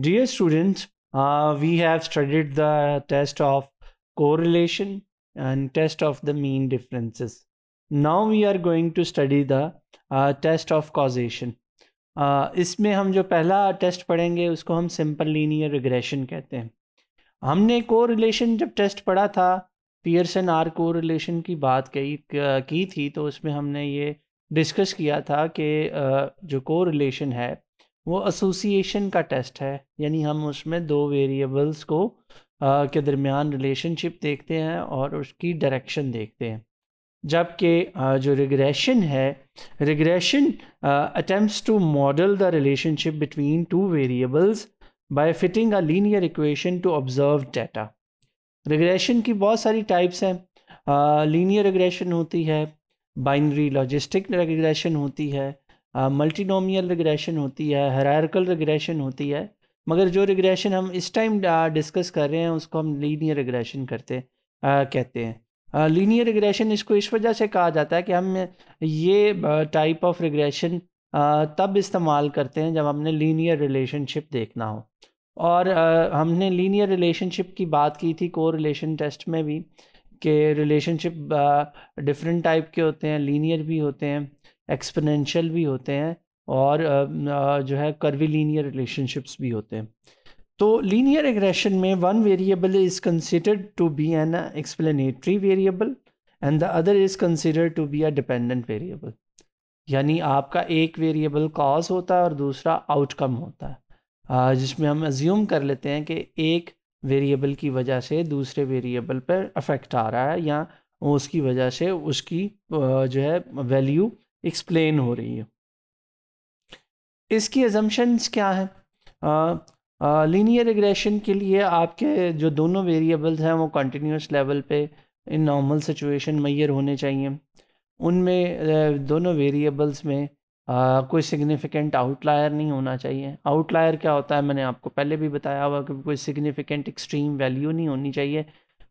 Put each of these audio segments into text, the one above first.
Dear students, uh, we have studied the test of correlation and test of the mean differences. Now we are going to study the uh, test of causation. Uh, इसमें हम जो पहला test पढ़ेंगे उसको हम simple linear regression कहते हैं हमने को जब टेस्ट पढ़ा था पियर्सन आर को की बात कही की थी तो उसमें हमने ये डिस्कस किया था कि जो को है वो एसोसिएशन का टेस्ट है यानी हम उसमें दो वेरिएबल्स को आ, के दरमियान रिलेशनशिप देखते हैं और उसकी डायरेक्शन देखते हैं जबकि जो रिग्रेशन है regression attempts to model the relationship between two variables by fitting a linear equation to observe data regression की बहुत सारी टाइप्स हैं लीनियर रिग्रेशन होती है बाइनरी लॉजिस्टिक रिग्रेशन होती है मल्टीनोमियल रिग्रेशन होती है हरारकल रिग्रेशन होती है मगर जो रिग्रेशन हम इस टाइम डिस्कस कर रहे हैं उसको हम लीनियर रिग्रेशन करते आ, कहते हैं लीनियर रिग्रेशन इसको इस वजह से कहा जाता है कि हम ये टाइप ऑफ रिग्रेशन तब इस्तेमाल करते हैं जब हमने लीनियर रिलेशनशिप देखना हो और आ, हमने लीनियर रिलेशनशिप की बात की थी को रिलेशन टेस्ट में भी के रिलेशनशिप डिफरेंट टाइप के होते हैं लीनियर भी होते हैं एक्सपोनेंशियल भी होते हैं और uh, uh, जो है कर्वी लीनियर रिलेशनशिप्स भी होते हैं तो लीनियर एग्रेशन में one variable is considered to be an explanatory variable and the other is considered to be a dependent variable यानी आपका एक वेरिएबल कॉज होता है और दूसरा आउटकम होता है uh, जिसमें हम अज्यूम कर लेते हैं कि एक वेरिएबल की वजह से दूसरे वेरिएबल पर अफेक्ट आ रहा है या उसकी वजह से उसकी जो है वैल्यू एक्सप्लेन हो रही है इसकी एजम्पन्स क्या हैं लीनियर रिग्रेशन के लिए आपके जो दोनों वेरिएबल्स हैं वो कंटिन्यूस लेवल पे इन नॉर्मल सिचुएशन मैयर होने चाहिए उनमें दोनों वेरिएबल्स में आ, कोई सिग्निफिकेंट आउटलायर नहीं होना चाहिए आउटलायर क्या होता है मैंने आपको पहले भी बताया हुआ कि कोई सिग्निफिकेंट एक्सट्रीम वैल्यू नहीं होनी चाहिए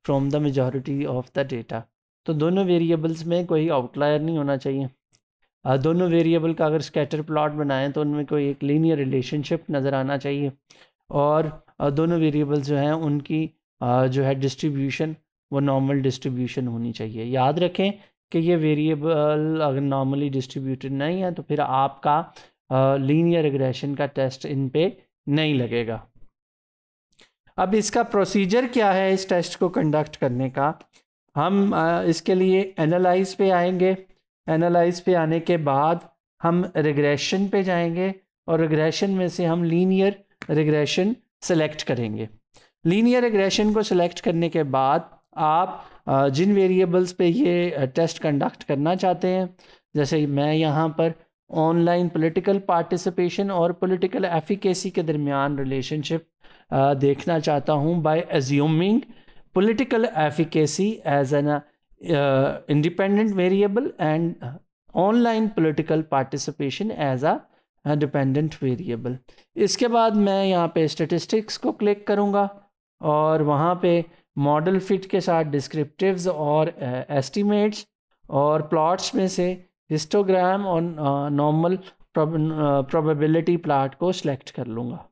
from the majority of the data तो दोनों वेरिएबल्स में कोई आउटलायर नहीं होना चाहिए आ, दोनों वेरिएबल का अगर स्कैटर प्लॉट बनाएं तो उनमें कोई एक लीनियर रिलेशनशिप नज़र आना चाहिए और आ, दोनों वेरिएबल्स जो हैं उनकी आ, जो है डिस्ट्रीब्यूशन वो नॉर्मल डिस्ट्रीब्यूशन होनी चाहिए याद रखें कि ये वेरिएबल अगर नॉर्मली डिस्ट्रीब्यूटेड नहीं है तो फिर आपका लीनियर रिग्रेशन का टेस्ट इन पे नहीं लगेगा अब इसका प्रोसीजर क्या है इस टेस्ट को कंडक्ट करने का हम इसके लिए एनालाइज पे आएंगे एनालाइज पे आने के बाद हम रिग्रेशन पे जाएंगे और रिग्रेशन में से हम लीनियर रिग्रेशन सेलेक्ट करेंगे लीनियर रिग्रेशन को सिलेक्ट करने के बाद आप जिन वेरिएबल्स पे ये टेस्ट कंडक्ट करना चाहते हैं जैसे मैं यहाँ पर ऑनलाइन पॉलिटिकल पार्टिसिपेशन और पॉलिटिकल एफिकेसी के दरमियान रिलेशनशिप देखना चाहता हूँ by assuming political efficacy as an independent variable and online political participation as a dependent variable इसके बाद मैं यहाँ पे स्टेटिस्टिक्स को क्लिक करूँगा और वहाँ पे मॉडल फिट के साथ डिस्क्रिप्टिव्स और एस्टिमेट्स और प्लॉट्स में से हिस्टोग्राम और नॉर्मल प्रोबेबिलिटी प्लाट को सिलेक्ट कर लूँगा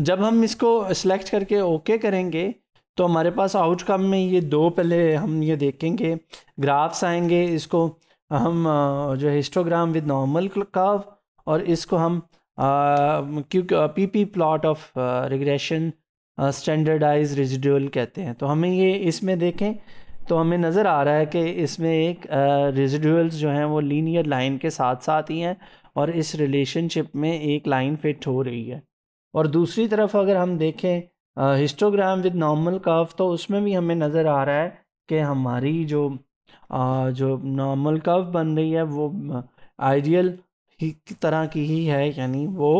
जब हम इसको सिलेक्ट करके ओके okay करेंगे तो हमारे पास आउटकम में ये दो पहले हम ये देखेंगे ग्राफ्स आएंगे इसको हम जो हिस्टोग्राम विद नॉर्मल कर्व और इसको हम क्योंकि P P plot of regression standardised residual कहते हैं तो हमें ये इसमें देखें तो हमें नज़र आ रहा है कि इसमें एक uh, जो हैं वो लीनियर लाइन के साथ साथ ही हैं और इस रिलेशनशिप में एक लाइन फिट हो रही है और दूसरी तरफ अगर हम देखें हिस्टोग्राम विद नॉर्मल कर्व तो उसमें भी हमें नज़र आ रहा है कि हमारी जो uh, जो नॉर्मल कर्व बन रही है वो आइडियल ही तरह की ही है यानी वो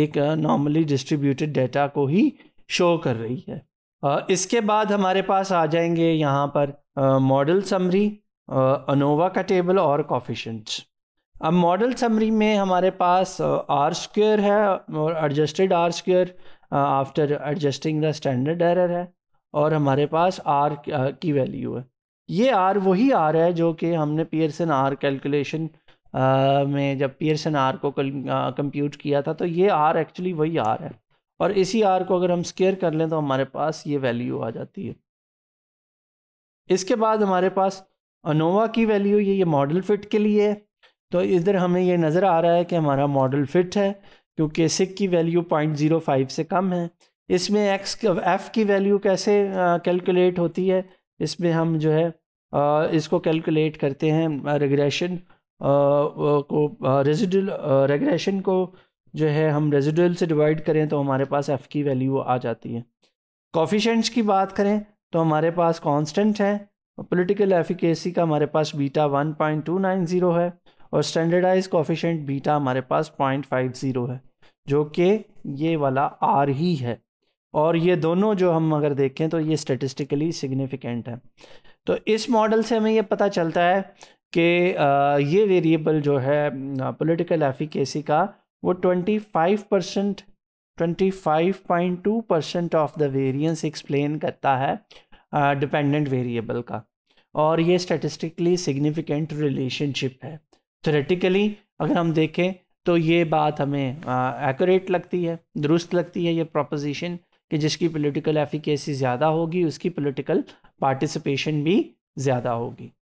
एक नॉर्मली डिस्ट्रीब्यूटेड डेटा को ही शो कर रही है इसके बाद हमारे पास आ जाएंगे यहाँ पर मॉडल समरी अनोवा का टेबल और कॉफिशंट्स अब मॉडल समरी में हमारे पास आर स्क्र है और adjusted R square after adjusting the standard error है और हमारे पास आर की वैल्यू है ये आर वही आर है जो कि हमने पियर्सन आर कैलकुलेशन में जब पियर्सन आर को कंप्यूट किया था तो ये आर एक्चुअली वही आर है और इसी आर को अगर हम स्केयर कर लें तो हमारे पास ये वैल्यू आ जाती है इसके बाद हमारे पास अनोवा की वैल्यू ये ये मॉडल फिट के लिए है तो इधर हमें ये नज़र आ रहा है कि हमारा मॉडल फिट है क्योंकि सिक की वैल्यू पॉइंट ज़ीरो फाइव से कम है इसमें एक्स एफ़ की वैल्यू कैसे कैलकुलेट होती है इसमें हम जो है इसको कैलकुलेट करते हैं रिग्रेशन को रेजिडल रेग्रेशन को जो है हम रेजिडल से डिवाइड करें तो हमारे पास एफ़ की वैल्यू आ जाती है कॉफिशेंट्स की बात करें तो हमारे पास कांस्टेंट है पॉलिटिकल एफिकेसी का हमारे पास बीटा 1.290 है और स्टैंडर्डाइज कॉफिशेंट बीटा हमारे पास 0.50 है जो कि ये वाला आर ही है और ये दोनों जो हम अगर देखें तो ये स्टेटिस्टिकली सिग्निफिकेंट है तो इस मॉडल से हमें ये पता चलता है कि ये वेरिएबल जो है पॉलिटिकल एफिकेसी का वो 25 percent twenty five point two percent of the variance explain करता है डिपेंडेंट वेरिएबल का और ये स्टेटिस्टिकली सिग्निफिकेंट रिलेशनशिप है थोरेटिकली अगर हम देखें तो ये बात हमें एक्यूरेट लगती है दुरुस्त लगती है ये प्रोपोजिशन कि जिसकी पॉलिटिकल एफिकेसी ज़्यादा होगी उसकी पॉलिटिकल पार्टिसिपेशन भी ज़्यादा होगी